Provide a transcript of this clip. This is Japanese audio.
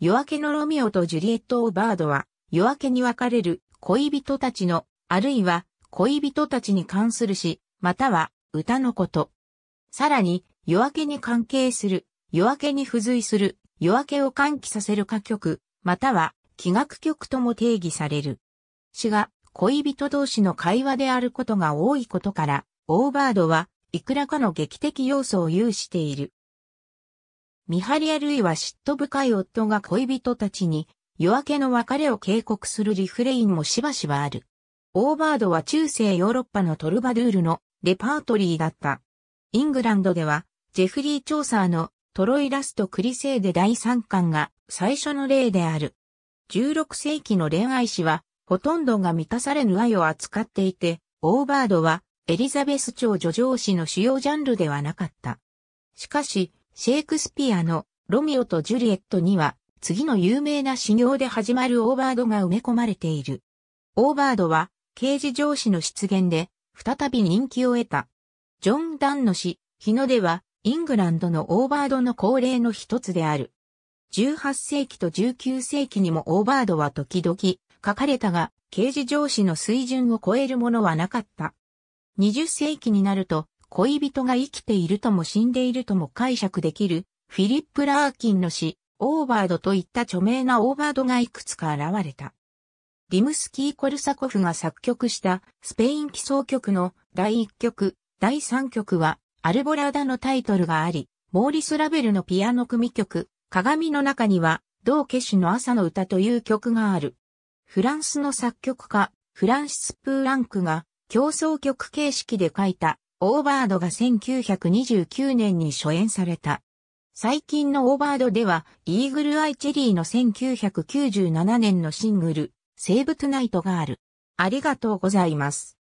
夜明けのロミオとジュリエット・オーバードは、夜明けに別れる恋人たちの、あるいは恋人たちに関する詩、または歌のこと。さらに、夜明けに関係する、夜明けに付随する、夜明けを喚起させる歌曲、または気楽曲とも定義される。詩が恋人同士の会話であることが多いことから、オーバードは、いくらかの劇的要素を有している。ミハリア・ルイは嫉妬深い夫が恋人たちに夜明けの別れを警告するリフレインもしばしばある。オーバードは中世ヨーロッパのトルバドゥールのレパートリーだった。イングランドでは、ジェフリー・チョーサーのトロイ・ラスト・クリセーデ第3巻が最初の例である。16世紀の恋愛史は、ほとんどが満たされぬ愛を扱っていて、オーバードはエリザベス朝女上司の主要ジャンルではなかった。しかし、シェイクスピアのロミオとジュリエットには次の有名な修行で始まるオーバードが埋め込まれている。オーバードは刑事上司の出現で再び人気を得た。ジョン・ダンの詩、日の出はイングランドのオーバードの恒例の一つである。18世紀と19世紀にもオーバードは時々書かれたが、刑事上司の水準を超えるものはなかった。20世紀になると、恋人が生きているとも死んでいるとも解釈できる、フィリップ・ラーキンの詩、オーバードといった著名なオーバードがいくつか現れた。リムスキー・コルサコフが作曲したスペイン奇想曲の第1曲、第3曲はアルボラーダのタイトルがあり、モーリス・ラベルのピアノ組曲、鏡の中には、同化種の朝の歌という曲がある。フランスの作曲家、フランシス・プーランクが、競争曲形式で書いたオーバードが1929年に初演された。最近のオーバードでは、イーグルアイチェリーの1997年のシングル、セーブトゥナイトがある。ありがとうございます。